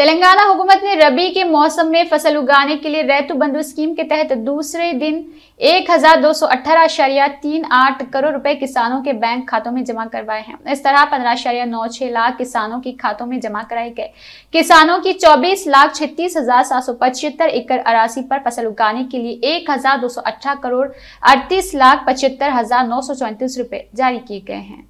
तेलंगाना हुकूमत ने रबी के मौसम में फसल उगाने के लिए रैतु बंधु स्कीम के तहत दूसरे दिन एक हजार करोड़ रुपए किसानों के बैंक खातों में जमा करवाए हैं इस तरह पंद्रह लाख किसानों की खातों में जमा कराए गए किसानों की चौबीस लाख छत्तीस हजार सात सौ पचहत्तर एकड़ अरासी पर फसल उगाने के लिए एक हजार दो सौ अठारह करोड़ अड़तीस लाख पचहत्तर हजार नौ सौ चौंतीस रुपए जारी किए गए हैं